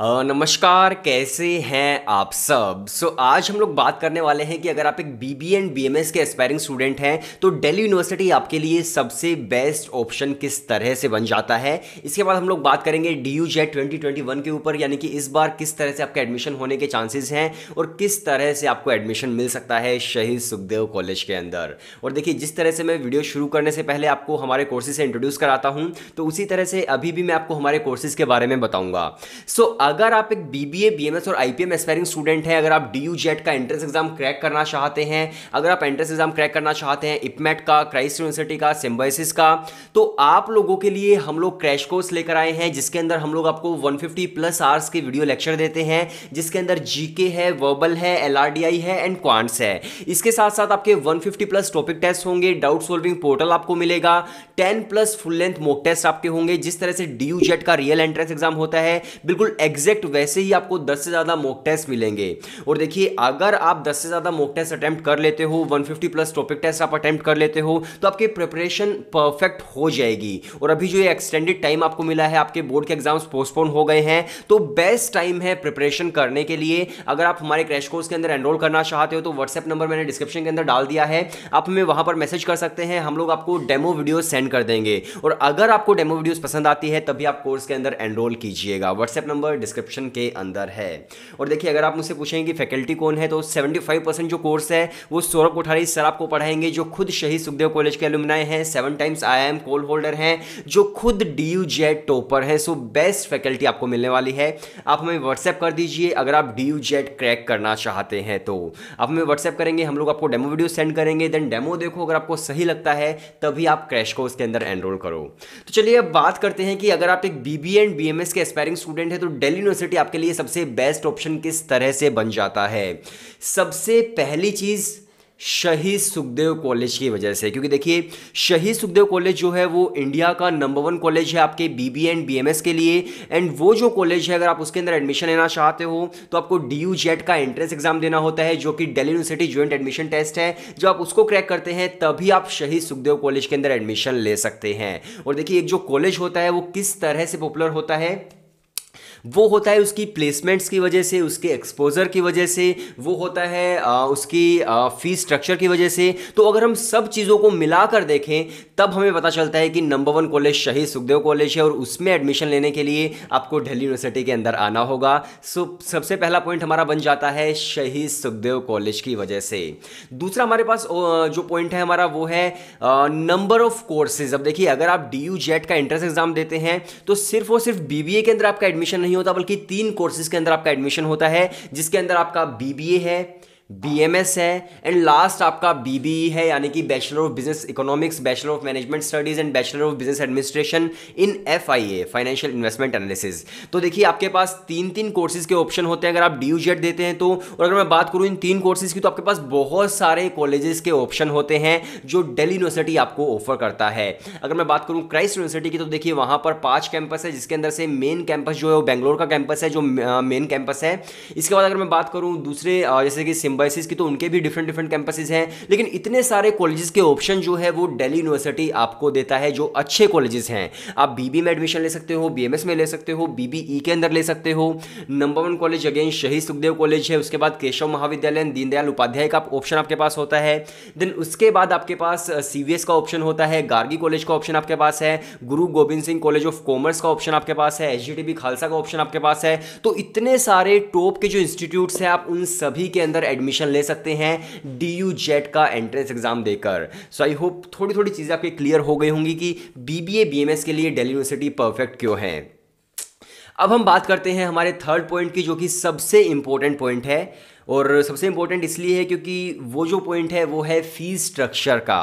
नमस्कार कैसे हैं आप सब सो so, आज हम लोग बात करने वाले हैं कि अगर आप एक B B and B M S के एस्पायरिंग स्टूडेंट हैं तो दिल्ली यूनिवर्सिटी आपके लिए सबसे बेस्ट ऑप्शन किस तरह से बन जाता है इसके बाद हम लोग बात करेंगे D U Z twenty twenty one के ऊपर यानी कि इस बार किस तरह से आपका एडमिशन होने के चांसेस हैं और किस तरह से आपको एडमिशन मिल सकता है शहीद सुखदेव कॉलेज के अंदर और देखिए जिस तरह से मैं वीडियो शुरू करने से पहले आपको हमारे कोर्सेज से इंट्रोड्यूस कराता हूँ तो उसी तरह से अभी भी मैं आपको हमारे कोर्सेज के बारे में बताऊँगा सो so, अगर आप एक बीबीए बीएमएस और आईपीएम एस्पायरिंग स्टूडेंट हैं अगर आप डीयू जेट e का एंट्रेंस एग्जाम क्रैक करना चाहते हैं अगर आप एंट्रेंस एग्जाम क्रैक करना चाहते हैं इपमेट का क्राइस्ट यूनिवर्सिटी का सिम्बाइसिस का तो आप लोगों के लिए हम लोग क्रैश कोर्स लेकर आए हैं जिसके अंदर हम लोग आपको वन प्लस आवर्स के वीडियो लेक्चर देते हैं जिसके अंदर जीके है वर्बल है एलआरडीआई है एंड क्वांट्स है इसके साथ साथ आपके वन प्लस टॉपिक टेस्ट होंगे डाउट सोल्विंग पोर्टल आपको मिलेगा ten plus full length mock test आपके होंगे जिस तरह से डी e का रियल एंट्रेंस एग्जाम होता है बिल्कुल एग्जैक्ट वैसे ही आपको 10 से ज़्यादा मॉक टेस्ट मिलेंगे और देखिए अगर आप 10 से ज़्यादा मॉक टेस्ट अटैम्प्ट कर लेते हो 150 प्लस टॉपिक टेस्ट आप अटैम्प्ट कर लेते हो तो आपकी प्रिपरेशन परफेक्ट हो जाएगी और अभी जो ये एक्सटेंडेड टाइम आपको मिला है आपके बोर्ड के एग्जाम्स पोस्टपोन हो गए हैं तो बेस्ट टाइम है प्रिपरेशन करने के लिए अगर आप हमारे क्रैश कोर्स के अंदर एनरोल करना चाहते हो तो व्हाट्सएप नंबर मैंने डिस्क्रिप्शन के अंदर डाल दिया है आप हमें वहां पर मैसेज कर सकते हैं हम लोग आपको डेमो वीडियो सेंड कर देंगे और अगर आपको डेमो वीडियो पसंद आती है तभी आप कोर्स के अंदर एनरोल कीजिएगा व्हाट्सएप नंबर डिस्क्रिप्शन के अंदर है और देखिए अगर आप मुझसे पूछेंगे कि फैकल्टी कौन है तो 75 परसेंट जो कोर्स है वो सौरभ कोठारी सर आपको पढ़ाएंगे जो खुद शहीद सुखदेव कॉलेज के अलुमनाए हैं seven times I M call holder हैं जो खुद डी यू जेड टॉपर हैं सो बेस्ट फैकल्टी आपको मिलने वाली है आप हमें व्हाट्सएप कर दीजिए अगर आप डी यू जेड क्रैक करना चाहते हैं तो आप हमें व्हाट्सएप करेंगे हम लोग आपको डेमो वीडियो सेंड करेंगे देन डेमो देखो अगर आपको सही लगता है तभी आप क्रैश कोर्स के अंदर एनरोल करो तो चलिए अब बात करते हैं कि अगर आप एक बीबीए एंड बीएमएस के एस्पायरिंग स्टूडेंट है तो डेली यूनिवर्सिटी आपके लिए सबसे बेस्ट ऑप्शन किस तरह से बन जाता है सबसे पहली चीज़ शहीद सुखदेव कॉलेज की वजह से क्योंकि देखिए शहीद सुखदेव कॉलेज जो है वो इंडिया का नंबर वन कॉलेज है आपके बी बी एंड बी के लिए एंड वो जो कॉलेज है अगर आप उसके अंदर एडमिशन लेना चाहते हो तो आपको डी यू जेट का एंट्रेंस एग्जाम देना होता है जो कि Delhi university joint admission test है जब आप उसको क्रैक करते हैं तभी आप शहीद सुखदेव कॉलेज के अंदर एडमिशन ले सकते हैं और देखिए एक जो कॉलेज होता है वो किस तरह से पॉपुलर होता है वो होता है उसकी प्लेसमेंट्स की वजह से उसके एक्सपोजर की वजह से वो होता है आ, उसकी फ़ी स्ट्रक्चर की वजह से तो अगर हम सब चीज़ों को मिलाकर देखें तब हमें पता चलता है कि नंबर वन कॉलेज शहीद सुखदेव कॉलेज है और उसमें एडमिशन लेने के लिए आपको दिल्ली यूनिवर्सिटी के अंदर आना होगा सो सबसे पहला पॉइंट हमारा बन जाता है शहीद सुखदेव कॉलेज की वजह से दूसरा हमारे पास जो पॉइंट है हमारा वो है नंबर ऑफ कोर्सेज अब देखिए अगर आप डी का एंट्रेंस एग्जाम देते हैं तो सिर्फ और सिर्फ बी के अंदर आपका एडमिशन नहीं होता बल्कि तीन कोर्सेज के अंदर आपका एडमिशन होता है जिसके अंदर आपका बीबीए है बीएमएस है एंड लास्ट आपका बीबीई e है यानी कि bachelor of business economics bachelor of management studies and bachelor of business administration in FIA financial investment analysis तो देखिए आपके पास तीन तीन कोर्सेज के ऑप्शन होते हैं अगर आप डी जेड देते हैं तो और अगर मैं बात करूँ इन तीन कोर्सेज की तो आपके पास बहुत सारे कॉलेजेस के ऑप्शन होते हैं जो डेली यूनिवर्सिटी आपको ऑफर करता है अगर मैं बात करूँ क्राइस्ट यूनिवर्सिटी की तो देखिए वहाँ पर पाँच कैंपस है जिसके अंदर से मेन कैंपस जो है वो बेंगलोर का कैंपस है जो मेन कैंपस है इसके बाद अगर मैं बात करूँ दूसरे जैसे कि सिम्बाइसिस की तो उनके भी डिफरेंट डिफरेंट कैंपसेज हैं लेकिन इतने सारे कॉलेजेस के ऑप्शन जो है वो दिल्ली यूनिवर्सिटी आपको देता है जो अच्छे कॉलेजेस हैं आप बीबी में एडमिशन ले सकते हो बीएमएस में ले सकते हो बीबीई e के अंदर ले सकते हो नंबर वन कॉलेज अगेन शहीद सुखदेव कॉलेज है उसके बाद केशव महाविद्यालय दीनदयाल उपाध्याय का ऑप्शन आपके पास होता है देन उसके बाद आपके पास सीवीएस का ऑप्शन होता है गार्गी कॉलेज का ऑप्शन आपके पास है Guru Gobind Singh college of commerce का ऑप्शन आपके पास है एचजीटीबी खालसा का ऑप्शन आपके पास है तो इतने सारे टॉप के जो इंस्टीट्यूट्स हैं आप उन सभी के अंदर एडमिशन एडमिशन ले सकते हैं डी यू जेट का एंट्रेंस एग्जाम देकर सो आई होप थोड़ी थोड़ी चीज़ें आपकी क्लियर हो गई होंगी कि B B A B M S के लिए डेली यूनिवर्सिटी परफेक्ट क्यों है अब हम बात करते हैं हमारे थर्ड पॉइंट की जो कि सबसे इंपॉर्टेंट पॉइंट है और सबसे इम्पोर्टेंट इसलिए है क्योंकि वो जो पॉइंट है वो है फ़ीस स्ट्रक्चर का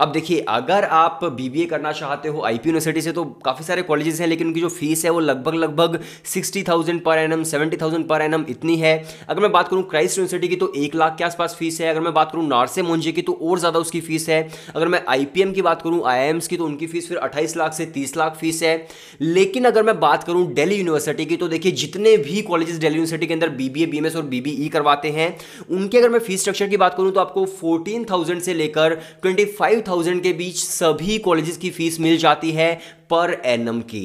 अब देखिए अगर आप बीबीए करना चाहते हो आईपी यूनिवर्सिटी से तो काफ़ी सारे कॉलेजेस हैं लेकिन उनकी जो फीस है वो लगभग लगभग sixty thousand per annum seventy thousand per annum इतनी है अगर मैं बात करूँ क्राइस्ट यूनिवर्सिटी की तो एक लाख के आसपास फीस है अगर मैं बात करूँ नारसे मुंजे की तो और ज़्यादा उसकी फ़ीस है अगर मैं आई की बात करूँ आई की तो उनकी फ़ीस फिर अट्ठाईस लाख से तीस लाख फीस है लेकिन अगर मैं बात करूँ डेली यूनिवर्सिटी की तो देखिए जितने भी कॉलेजेस डेली यूनिवर्सिटी के अंदर बी बी और बी e करवाते आते हैं उनकी अगर मैं फीस स्ट्रक्चर की बात करूं तो आपको फोर्टीन थाउजेंड से लेकर ट्वेंटी फाइव थाउजेंड के बीच सभी कॉलेजेस की फीस मिल जाती है पर एनम की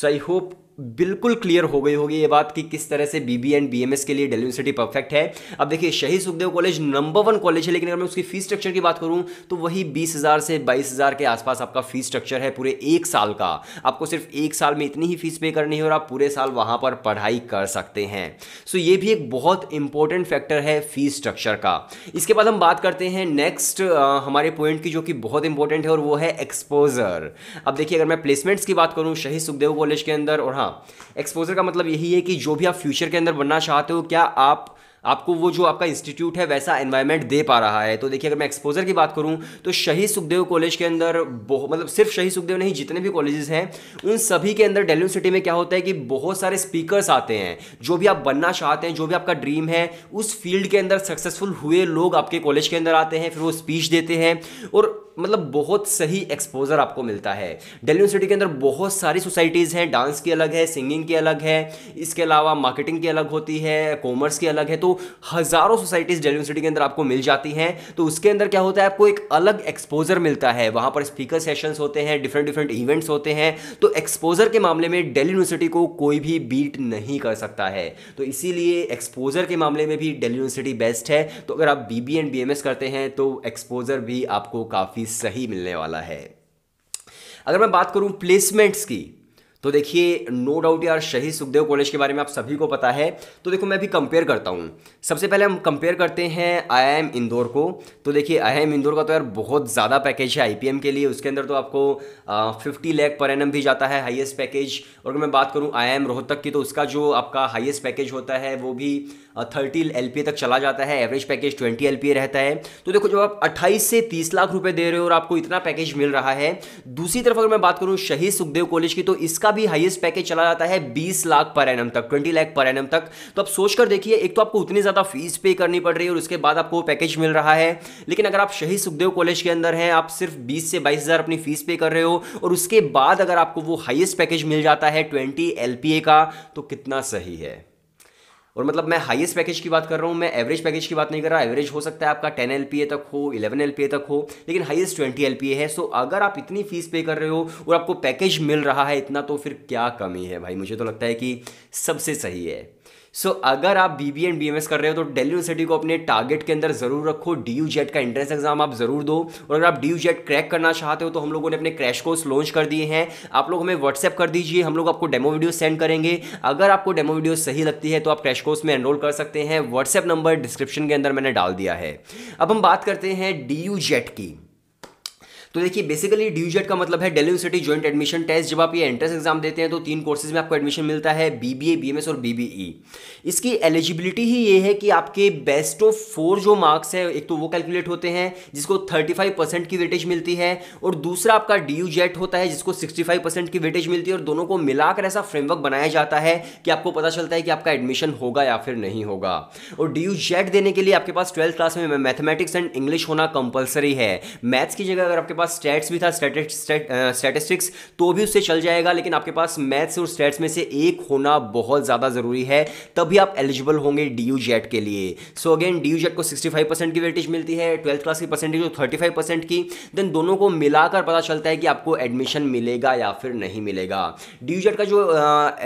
सो आई होप बिल्कुल क्लियर हो गई होगी ये बात कि किस तरह से बीबी एंड बीएमएस के लिए डेली यूनिवर्सिटी परफेक्ट है अब देखिए Shaheed Sukhdev college number one college है लेकिन अगर मैं उसकी फीस स्ट्रक्चर की बात करूं तो वही बीस हज़ार से बाईस हज़ार के आसपास आपका फीस स्ट्रक्चर है पूरे एक साल का आपको सिर्फ एक साल में इतनी ही फीस पे करनी है और आप पूरे साल वहां पर पढ़ाई कर सकते हैं सो ये भी एक बहुत इंपॉर्टेंट फैक्टर है फीस स्ट्रक्चर का इसके बाद हम बात करते हैं नेक्स्ट हमारे पॉइंट की जो कि बहुत इंपॉर्टेंट है और वो है एक्सपोजर अब देखिए अगर मैं प्लेसमेंट्स की बात करूँ शहीद सुखदेव कॉलेज के अंदर और हाँ एक्सपोजर का मतलब यही है कि जो भी आप फ्यूचर के अंदर बनना चाहते हो क्या आप आपको वो जो आपका इंस्टीट्यूट है वैसा एनवायरनमेंट दे पा रहा है तो देखिए अगर मैं एक्सपोजर की बात करूँ तो शहीद सुखदेव कॉलेज के अंदर बहुत मतलब सिर्फ शहीद सुखदेव नहीं जितने भी कॉलेजेस हैं उन सभी के अंदर डेल्यू सिटी में क्या होता है कि बहुत सारे स्पीकर्स आते हैं जो भी आप बनना चाहते हैं जो भी आपका ड्रीम है उस फील्ड के अंदर सक्सेसफुल हुए लोग आपके कॉलेज के अंदर आते हैं फिर वो स्पीच देते हैं और मतलब बहुत सही एक्सपोजर आपको मिलता है डेली यूनिवर्सिटी के अंदर बहुत सारी सोसाइटीज़ हैं डांस की अलग है सिंगिंग की अलग है इसके अलावा मार्केटिंग की अलग होती है कॉमर्स की अलग है तो हज़ारों सोसाइटीज़ डेल यूनिवर्सिटी के अंदर आपको मिल जाती हैं तो उसके अंदर क्या होता है आपको एक अलग एक्सपोजर मिलता है वहां पर स्पीकर सेशंस होते हैं डिफरेंट डिफरेंट इवेंट्स होते हैं तो एक्सपोजर के मामले में डेल यूनिवर्सिटी को कोई भी बीट नहीं कर सकता है तो इसीलिए एक्सपोजर के मामले में भी डेल यूनिवर्सिटी बेस्ट है तो अगर आप B B and B M S करते हैं तो एक्सपोजर भी आपको काफ़ी सही मिलने वाला है अगर मैं बात करूं प्लेसमेंट्स की तो देखिए नो डाउट यार शहीद सुखदेव कॉलेज के बारे में आप सभी को पता है तो देखो मैं भी कंपेयर करता हूँ सबसे पहले हम कंपेयर करते हैं आई इंदौर को तो देखिए आई इंदौर का तो यार बहुत ज़्यादा पैकेज है आई के लिए उसके अंदर तो आपको फिफ्टी लैख पर एन भी जाता है हाइएस्ट पैकेज और अगर मैं बात करूँ आई रोहतक की तो उसका जो आपका हाइएस्ट पैकेज होता है वो भी थर्टी एल तक चला जाता है एवरेज पैकेज ट्वेंटी एल रहता है तो देखो जब आप अट्ठाईस से तीस लाख रुपये दे रहे हो और आपको इतना पैकेज मिल रहा है दूसरी तरफ अगर मैं बात करूँ शहीद सुखदेव कॉलेज की तो इसका का भी हाइएस्ट पैकेज चला जाता है बीस लाख पर एनम तक ट्वेंटी लाख पर एनम तक तो आप सोचकर देखिए एक तो आपको उतनी ज़्यादा फीस पे करनी पड़ रही है और उसके बाद आपको पैकेज मिल रहा है लेकिन अगर आप शहीद सुखदेव कॉलेज के अंदर हैं आप सिर्फ बीस से बाईस हज़ार अपनी फीस पे कर रहे हो और उसके बाद अगर आपको वो हाइएस्ट पैकेज मिल जाता है ट्वेंटी एल का तो कितना सही है और मतलब मैं हाईएस्ट पैकेज की बात कर रहा हूँ मैं एवरेज पैकेज की बात नहीं कर रहा एवरेज हो सकता है आपका टेन एल तक हो इलेवन एल तक हो लेकिन हाईएस्ट ट्वेंटी एल है सो अगर आप इतनी फीस पे कर रहे हो और आपको पैकेज मिल रहा है इतना तो फिर क्या कमी है भाई मुझे तो लगता है कि सबसे सही है सो so, अगर आप B B and B M S कर रहे हो तो डेली यूनिवर्सिटी को अपने टारगेट के अंदर ज़रूर रखो डी यू जेट का एंट्रेंस एग्जाम आप ज़रूर दो और अगर आप डी यू जेट क्रैक करना चाहते हो तो हम लोगों ने अपने क्रैश कोर्स लॉन्च कर दिए हैं आप लोग हमें व्हाट्सएप कर दीजिए हम लोग आपको डेमो वीडियो सेंड करेंगे अगर आपको डेमो वीडियो सही लगती है तो आप क्रैश कोर्स में एनरोल कर सकते हैं व्हाट्सएप नंबर डिस्क्रिप्शन के अंदर मैंने डाल दिया है अब हम बात करते हैं डी यू जेट की तो देखिए बेसिकली ड्यूजेट e का मतलब है Delhi university joint admission test जब आप ये एंट्रेंस एग्जाम देते हैं तो तीन कोर्सेज में आपको एडमिशन मिलता है बीबीए बीएमएस और बीबीई e। इसकी एलिजिबिलिटी ही ये है कि आपके बेस्ट ऑफ फोर जो मार्क्स है एक तो वो कैलकुलेट होते हैं जिसको थर्टी फाइव परसेंट की वेटेज मिलती है और दूसरा आपका डी यू जेट होता है जिसको सिक्सटी फाइव परसेंट की वेटेज मिलती है और दोनों को मिलाकर ऐसा फ्रेमवर्क बनाया जाता है कि आपको पता चलता है कि आपका एडमिशन होगा या फिर नहीं होगा और डी यू जेट देने के लिए आपके पास ट्वेल्थ क्लास में मैथमेटिक्स एंड इंग्लिश होना कंपलसरी है मैथ्स की जगह अगर आपके पास स्टैट्स भी था स्टैटिस्टिक्स तो भी उससे चल जाएगा लेकिन आपके पास मैथ्स और स्टैट्स में से एक होना बहुत ज़्यादा ज़रूरी है तभी आप एलिजिबल होंगे डी यू जेट के लिए so again D U JAT को सिक्सटी फाइव परसेंट की वेटेज मिलती है ट्वेल्थ क्लास की परसेंटेज थर्टी फाइव परसेंट की देन दोनों को मिलाकर पता चलता है कि आपको एडमिशन मिलेगा या फिर नहीं मिलेगा डी यू जेट का जो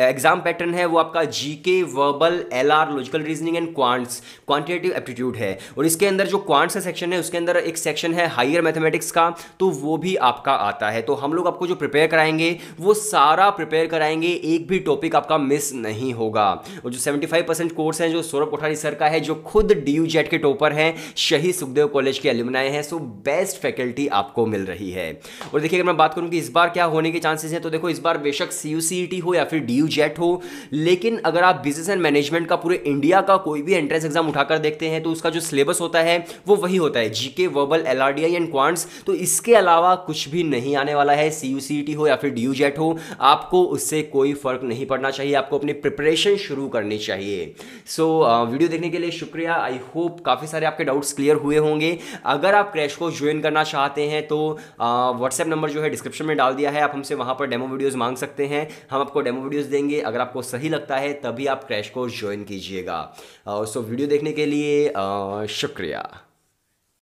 एग्जाम पैटर्न है वो आपका G K verbal L R logical reasoning and quants quantitative aptitude है और इसके अंदर जो क्वांट्स का सेक्शन है उसके अंदर एक सेक्शन है हायर मैथमेटिक्स का तो तो वो भी आपका आता है तो हम लोग आपको जो प्रिपेयर कराएंगे वो सारा प्रिपेयर कराएंगे एक भी टॉपिक आपका मिस नहीं होगा और जो 75 परसेंट कोर्स है जो सौरभ कोठारी सर का है जो खुद डी जेट e के टॉपर हैं शहीद सुखदेव कॉलेज के एलुमनाए हैं सो बेस्ट फैकल्टी आपको मिल रही है और देखिए अगर मैं बात करूँ कि इस बार क्या होने के चांसेस हैं तो देखो इस बार बेशक सी e हो या फिर डी जेट e हो लेकिन अगर आप बिजनेस एंड मैनेजमेंट का पूरे इंडिया का कोई भी एंट्रेंस एग्जाम उठाकर देखते हैं तो उसका जो सिलेबस होता है वो वही होता है GK verbal L and quants तो इसके अलावा कुछ भी नहीं आने वाला है सी यू सी टी हो या फिर डी e हो आपको उससे कोई फर्क नहीं पड़ना चाहिए आपको अपनी प्रिपरेशन शुरू करनी चाहिए सो so, वीडियो देखने के लिए शुक्रिया आई होप काफ़ी सारे आपके डाउट्स क्लियर हुए होंगे अगर आप क्रैश कोर्स ज्वाइन करना चाहते हैं तो व्हाट्सएप नंबर जो है डिस्क्रिप्शन में डाल दिया है आप हमसे वहाँ पर डेमो वीडियोज़ मांग सकते हैं हम आपको डेमो वीडियोज़ देंगे अगर आपको सही लगता है तभी आप क्रैश कोर्स ज्वाइन कीजिएगा सो वीडियो देखने के लिए uh, शुक्रिया